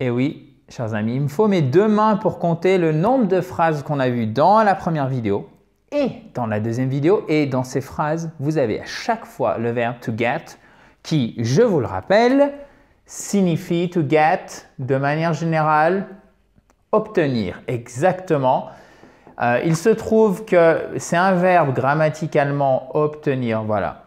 Et eh oui, chers amis, il me faut mes deux mains pour compter le nombre de phrases qu'on a vues dans la première vidéo et dans la deuxième vidéo. Et dans ces phrases, vous avez à chaque fois le verbe to get qui, je vous le rappelle, signifie to get de manière générale obtenir exactement. Euh, il se trouve que c'est un verbe grammaticalement obtenir, voilà.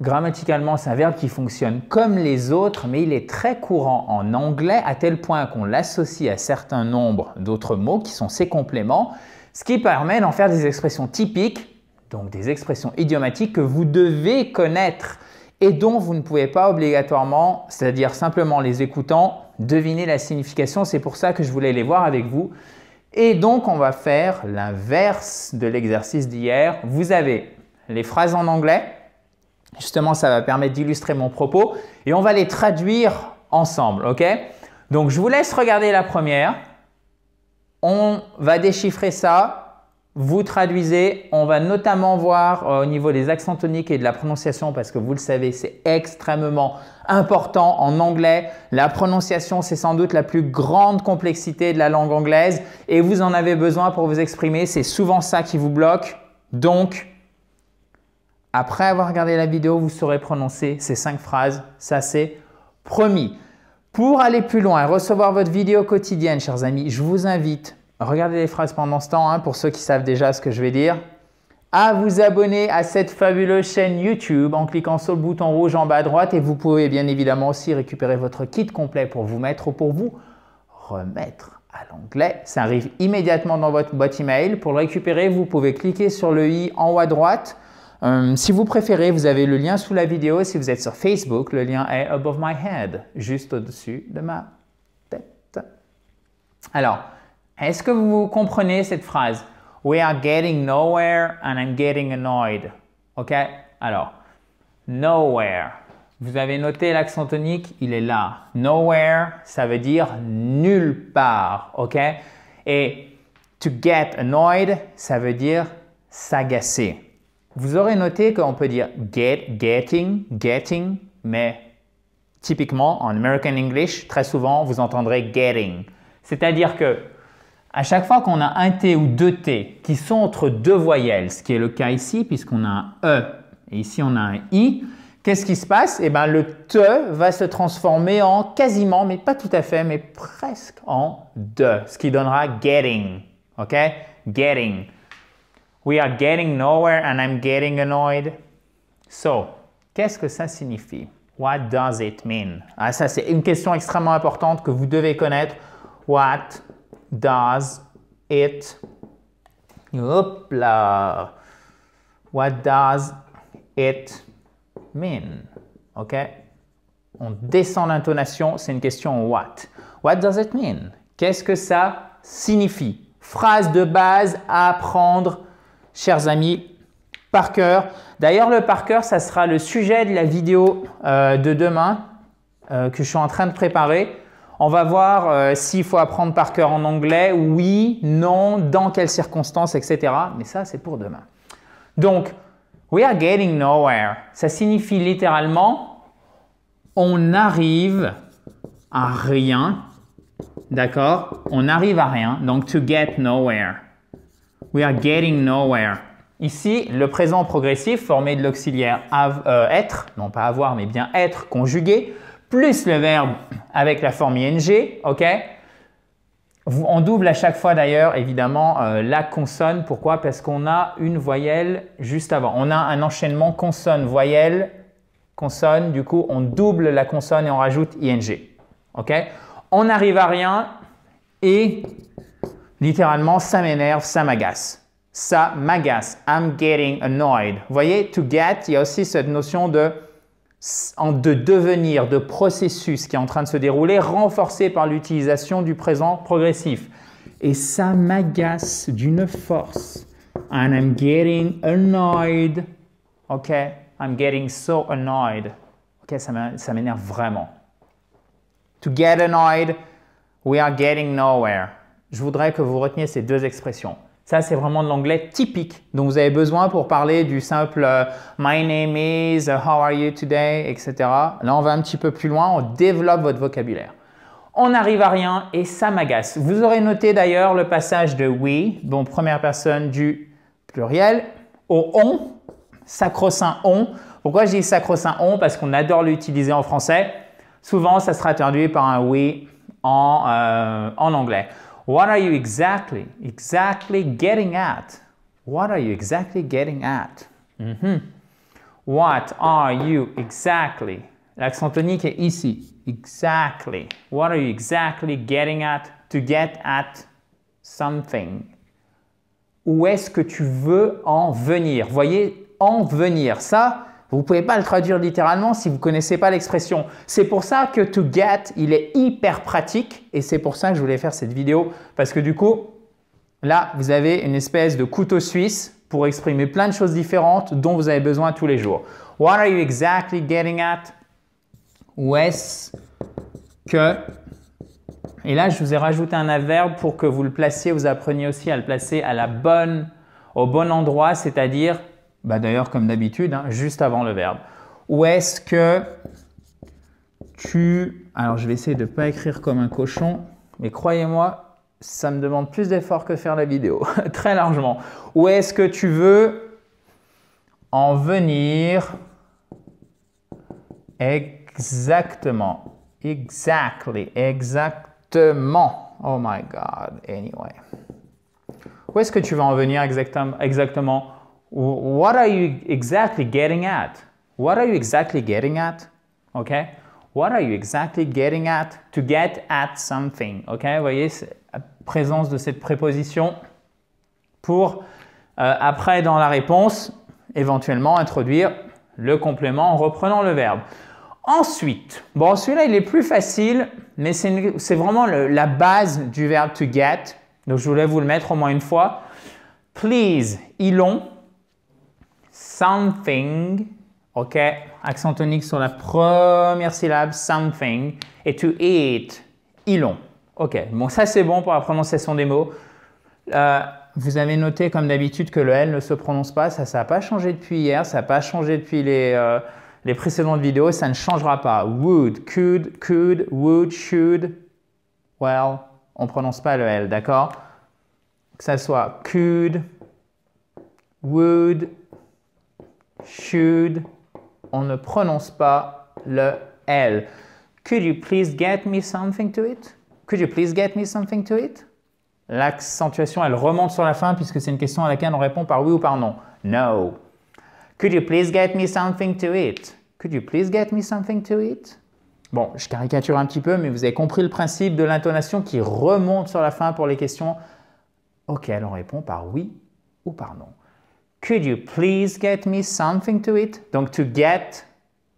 Grammaticalement, c'est un verbe qui fonctionne comme les autres, mais il est très courant en anglais à tel point qu'on l'associe à certains nombres d'autres mots qui sont ses compléments, ce qui permet d'en faire des expressions typiques, donc des expressions idiomatiques que vous devez connaître et dont vous ne pouvez pas obligatoirement, c'est-à-dire simplement les écoutant, deviner la signification. C'est pour ça que je voulais les voir avec vous. Et donc, on va faire l'inverse de l'exercice d'hier. Vous avez les phrases en anglais Justement, ça va permettre d'illustrer mon propos et on va les traduire ensemble, ok Donc, je vous laisse regarder la première. On va déchiffrer ça vous traduisez. On va notamment voir euh, au niveau des accents toniques et de la prononciation, parce que vous le savez, c'est extrêmement important en anglais. La prononciation, c'est sans doute la plus grande complexité de la langue anglaise et vous en avez besoin pour vous exprimer. C'est souvent ça qui vous bloque. Donc, après avoir regardé la vidéo, vous saurez prononcer ces cinq phrases. Ça, c'est promis. Pour aller plus loin et recevoir votre vidéo quotidienne, chers amis, je vous invite, regardez les phrases pendant ce temps, hein, pour ceux qui savent déjà ce que je vais dire, à vous abonner à cette fabuleuse chaîne YouTube en cliquant sur le bouton rouge en bas à droite et vous pouvez bien évidemment aussi récupérer votre kit complet pour vous mettre ou pour vous remettre à l'anglais. Ça arrive immédiatement dans votre boîte email. Pour le récupérer, vous pouvez cliquer sur le i en haut à droite euh, si vous préférez, vous avez le lien sous la vidéo. Si vous êtes sur Facebook, le lien est above my head, juste au-dessus de ma tête. Alors, est-ce que vous comprenez cette phrase We are getting nowhere and I'm getting annoyed. OK Alors, nowhere. Vous avez noté l'accent tonique, il est là. Nowhere, ça veut dire nulle part. OK Et to get annoyed, ça veut dire s'agacer. Vous aurez noté qu'on peut dire get, getting, getting, mais typiquement en American English, très souvent vous entendrez getting. C'est-à-dire que à chaque fois qu'on a un T ou deux T qui sont entre deux voyelles, ce qui est le cas ici puisqu'on a un E et ici on a un I, qu'est-ce qui se passe Eh bien le T va se transformer en quasiment, mais pas tout à fait, mais presque en de, ce qui donnera getting. OK Getting. We are getting nowhere and I'm getting annoyed. So, qu'est-ce que ça signifie? What does it mean? Ah, ça, c'est une question extrêmement importante que vous devez connaître. What does it Hop là. What does it mean? OK? On descend l'intonation, c'est une question what. What does it mean? Qu'est-ce que ça signifie? Phrase de base à apprendre chers amis, par cœur. D'ailleurs, le cœur, ça sera le sujet de la vidéo euh, de demain euh, que je suis en train de préparer. On va voir euh, s'il faut apprendre par cœur en anglais, oui, non, dans quelles circonstances, etc. Mais ça, c'est pour demain. Donc, we are getting nowhere. Ça signifie littéralement, on arrive à rien. D'accord On n'arrive à rien. Donc, to get nowhere. We are getting nowhere. Ici, le présent progressif formé de l'auxiliaire euh, être, non pas avoir, mais bien être conjugué, plus le verbe avec la forme ing, ok On double à chaque fois d'ailleurs, évidemment, euh, la consonne. Pourquoi Parce qu'on a une voyelle juste avant. On a un enchaînement consonne-voyelle, consonne, du coup, on double la consonne et on rajoute ing, ok On n'arrive à rien et Littéralement, ça m'énerve, ça m'agace. Ça m'agace. I'm getting annoyed. Vous voyez, to get, il y a aussi cette notion de, de devenir, de processus qui est en train de se dérouler, renforcé par l'utilisation du présent progressif. Et ça m'agace d'une force. And I'm getting annoyed. OK? I'm getting so annoyed. OK? Ça m'énerve vraiment. To get annoyed, we are getting nowhere je voudrais que vous reteniez ces deux expressions. Ça, c'est vraiment de l'anglais typique dont vous avez besoin pour parler du simple euh, My name is, uh, How are you today, etc. Là, on va un petit peu plus loin, on développe votre vocabulaire. On n'arrive à rien et ça m'agace. Vous aurez noté d'ailleurs le passage de oui, bon première personne du pluriel, au on, sacro-saint on. Pourquoi je dis sacro-saint on Parce qu'on adore l'utiliser en français. Souvent, ça sera traduit par un oui en euh, anglais. What are you exactly, exactly getting at? What are you exactly getting at? Mm -hmm. What are you exactly? L'accent tonique est ici. Exactly. What are you exactly getting at? To get at something. Où est-ce que tu veux en venir? Voyez, en venir. Ça, Vous ne pouvez pas le traduire littéralement si vous ne connaissez pas l'expression. C'est pour ça que to get, il est hyper pratique et c'est pour ça que je voulais faire cette vidéo parce que du coup, là, vous avez une espèce de couteau suisse pour exprimer plein de choses différentes dont vous avez besoin tous les jours. What are you exactly getting at? Où est-ce que... Et là, je vous ai rajouté un adverbe pour que vous le placiez, vous appreniez aussi à le placer à la bonne, au bon endroit, c'est-à-dire bah, d'ailleurs, comme d'habitude, hein, juste avant le verbe. Où est-ce que tu... Alors, je vais essayer de ne pas écrire comme un cochon, mais croyez-moi, ça me demande plus d'efforts que faire la vidéo, très largement. Où est-ce que tu veux en venir exactement Exactly, exactement. Oh my God, anyway. Où est-ce que tu vas en venir exactement what are you exactly getting at? What are you exactly getting at? Okay? What are you exactly getting at? To get at something. Okay? Vous voyez, la présence de cette préposition pour, euh, après dans la réponse, éventuellement introduire le complément en reprenant le verbe. Ensuite, bon, celui-là, il est plus facile, mais c'est vraiment la base du verbe to get. Donc, je voulais vous le mettre au moins une fois. Please, ils l'ont something, OK, accent tonique sur la première syllabe, something, et to eat, ilon. OK, bon, ça c'est bon pour la prononciation des mots. Euh, vous avez noté, comme d'habitude, que le L ne se prononce pas. Ça, ça n'a pas changé depuis hier, ça n'a pas changé depuis les, euh, les précédentes vidéos, ça ne changera pas. Would, could, could, would, should, well, on ne prononce pas le L, d'accord Que ça soit could, would, should. On ne prononce pas le L. Could you please get me something to it? Could you please get me something to eat L'accentuation, elle remonte sur la fin puisque c'est une question à laquelle on répond par oui ou par non. No. Could you please get me something to eat? Could you please get me something to eat? Bon, je caricature un petit peu, mais vous avez compris le principe de l'intonation qui remonte sur la fin pour les questions auxquelles on répond par oui ou par non. Could you please get me something to eat? Donc, to get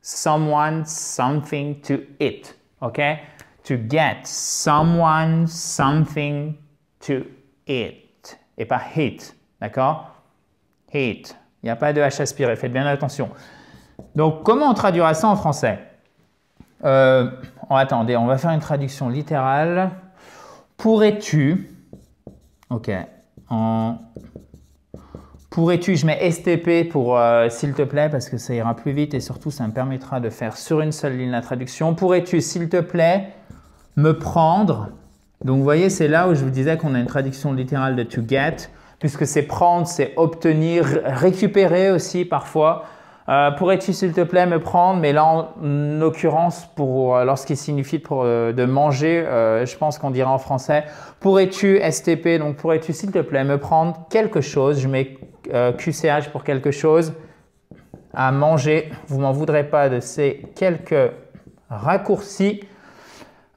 someone something to eat. OK? To get someone something to eat. Et pas hit. D'accord? Hit. Il n'y a pas de H aspiré. Faites bien attention. Donc, comment on traduira ça en français euh, oh, Attendez, on va faire une traduction littérale. Pourrais-tu, ok, en Pourrais-tu, je mets STP pour euh, s'il te plaît, parce que ça ira plus vite et surtout ça me permettra de faire sur une seule ligne la traduction. Pourrais-tu, s'il te plaît, me prendre Donc vous voyez, c'est là où je vous disais qu'on a une traduction littérale de to get, puisque c'est prendre, c'est obtenir, récupérer aussi parfois. Euh, pourrais-tu, s'il te plaît, me prendre Mais là, en, l'occurrence, pour euh, lorsqu'il signifie pour, de manger, je pense qu'on dirait en français Pourrais-tu, STP, donc pourrais-tu, s'il te plaît, me prendre quelque chose Je mets QCH euh, pour quelque chose à manger. Vous m'en voudrez pas de ces quelques raccourcis,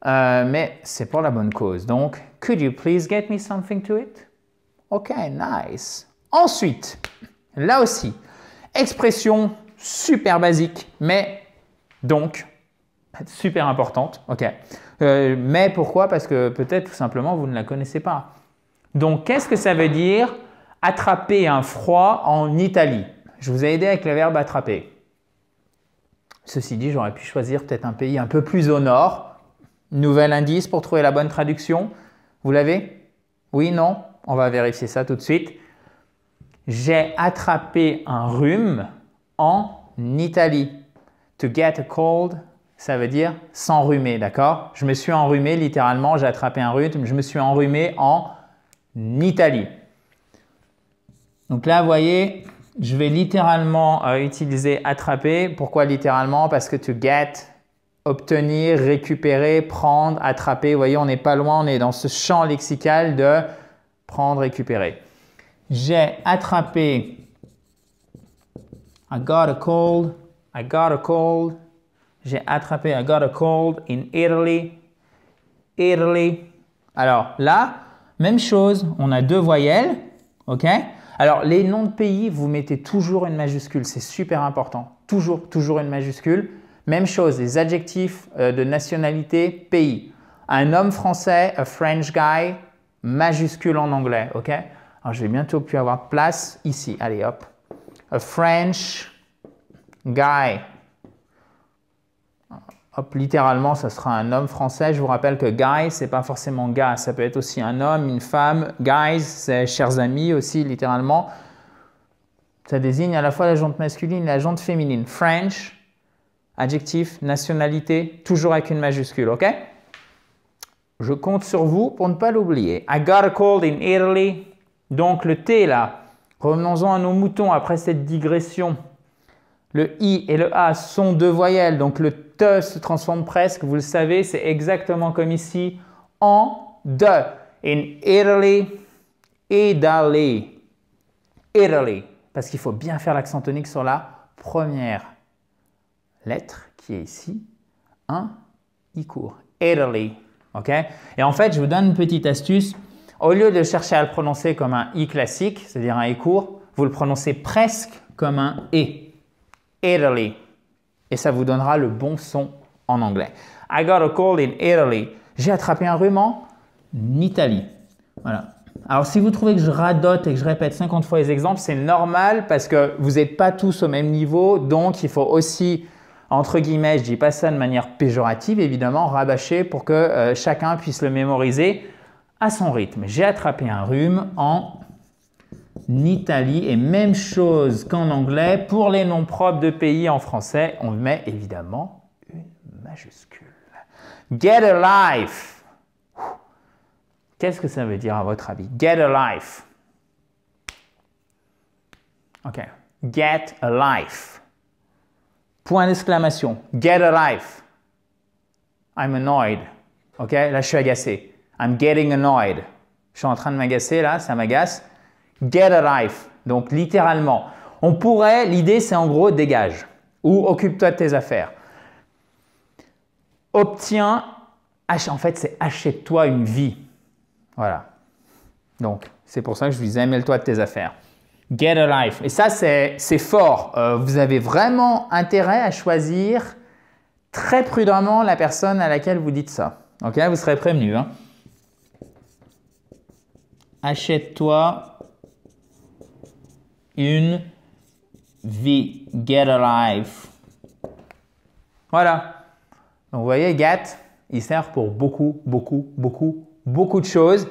euh, mais c'est pour la bonne cause. Donc, could you please get me something to eat ?» Ok, nice. Ensuite, là aussi, expression super basique, mais donc super importante. Ok. Euh, mais pourquoi Parce que peut-être tout simplement vous ne la connaissez pas. Donc, qu'est-ce que ça veut dire attraper un froid en Italie. Je vous ai aidé avec le verbe attraper. Ceci dit, j'aurais pu choisir peut-être un pays un peu plus au nord. Nouvel indice pour trouver la bonne traduction. Vous l'avez Oui, non On va vérifier ça tout de suite. J'ai attrapé un rhume en Italie. To get a cold, ça veut dire s'enrhumer, d'accord Je me suis enrhumé, littéralement, j'ai attrapé un rhume, je me suis enrhumé en Italie. Donc là, vous voyez, je vais littéralement euh, utiliser attraper. Pourquoi littéralement Parce que to get, obtenir, récupérer, prendre, attraper. Vous voyez, on n'est pas loin, on est dans ce champ lexical de prendre, récupérer. J'ai attrapé. I got a cold. I got a cold. J'ai attrapé. I got a cold in Italy. Italy. Alors là, même chose, on a deux voyelles. OK alors, les noms de pays, vous mettez toujours une majuscule, c'est super important. Toujours, toujours une majuscule. Même chose, les adjectifs euh, de nationalité, pays. Un homme français, a French guy, majuscule en anglais, ok Alors, je vais bientôt plus avoir place ici. Allez, hop. A French guy. Hop, littéralement, ça sera un homme français. Je vous rappelle que guys, c'est pas forcément gars, ça peut être aussi un homme, une femme. Guys, c'est chers amis aussi, littéralement. Ça désigne à la fois la jante masculine et la jante féminine. French, adjectif, nationalité, toujours avec une majuscule, ok Je compte sur vous pour ne pas l'oublier. I got a cold in Italy. Donc le T là, revenons-en à nos moutons après cette digression. Le I et le A sont deux voyelles, donc le te se transforme presque, vous le savez, c'est exactement comme ici, en de. In Italy, Italy, Italy. Parce qu'il faut bien faire l'accent tonique sur la première lettre qui est ici, un I court. Italy. ok Et en fait, je vous donne une petite astuce. Au lieu de chercher à le prononcer comme un I classique, c'est-à-dire un I court, vous le prononcez presque comme un E. Italy. Et ça vous donnera le bon son en anglais. I got a cold in Italy. J'ai attrapé un rhume en Italie. Voilà. Alors si vous trouvez que je radote et que je répète 50 fois les exemples, c'est normal parce que vous n'êtes pas tous au même niveau, donc il faut aussi, entre guillemets, je dis pas ça de manière péjorative évidemment, rabâcher pour que euh, chacun puisse le mémoriser à son rythme. J'ai attrapé un rhume en Italie. Et même chose qu'en anglais, pour les noms propres de pays en français, on met évidemment une majuscule. Get a life. Qu'est-ce que ça veut dire à votre avis Get a life. OK. Get a life. Point d'exclamation. Get a life. I'm annoyed. OK Là, je suis agacé. I'm getting annoyed. Je suis en train de m'agacer là, ça m'agace. Get a life. Donc littéralement. On pourrait, l'idée c'est en gros dégage ou occupe-toi de tes affaires. Obtiens, en fait c'est achète-toi une vie. Voilà. Donc c'est pour ça que je vous disais, mêle-toi de tes affaires. Get a life. Et ça c'est fort. Euh, vous avez vraiment intérêt à choisir très prudemment la personne à laquelle vous dites ça. OK vous serez prévenu. Hein. Achète-toi une vie, Get alive. Voilà. Donc vous voyez, get, il sert pour beaucoup, beaucoup, beaucoup, beaucoup de choses.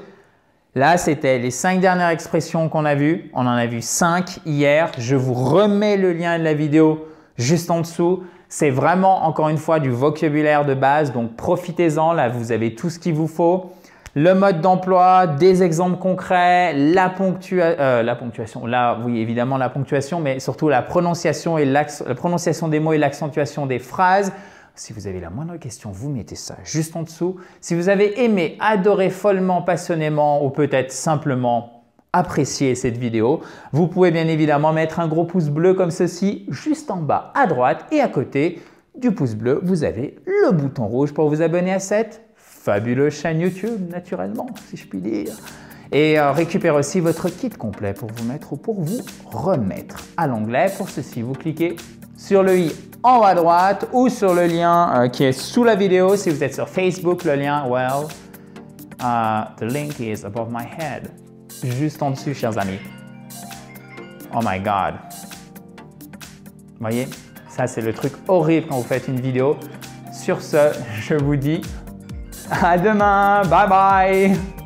Là, c'était les cinq dernières expressions qu'on a vues. On en a vu cinq hier. Je vous remets le lien de la vidéo juste en dessous. C'est vraiment, encore une fois, du vocabulaire de base. Donc, profitez-en. Là, vous avez tout ce qu'il vous faut le mode d'emploi, des exemples concrets, la, euh, la ponctuation, là oui évidemment la ponctuation, mais surtout la prononciation, et la prononciation des mots et l'accentuation des phrases. Si vous avez la moindre question, vous mettez ça juste en dessous. Si vous avez aimé, adoré follement, passionnément ou peut-être simplement apprécié cette vidéo, vous pouvez bien évidemment mettre un gros pouce bleu comme ceci juste en bas à droite et à côté du pouce bleu, vous avez le bouton rouge pour vous abonner à cette Fabuleux chaîne YouTube, naturellement, si je puis dire. Et euh, récupère aussi votre kit complet pour vous mettre ou pour vous remettre à l'onglet. Pour ceci, vous cliquez sur le i en haut à droite ou sur le lien euh, qui est sous la vidéo. Si vous êtes sur Facebook, le lien, well, euh, the link is above my head. Juste en dessous, chers amis. Oh my god. Voyez, ça c'est le truc horrible quand vous faites une vidéo. Sur ce, je vous dis À demain, bye bye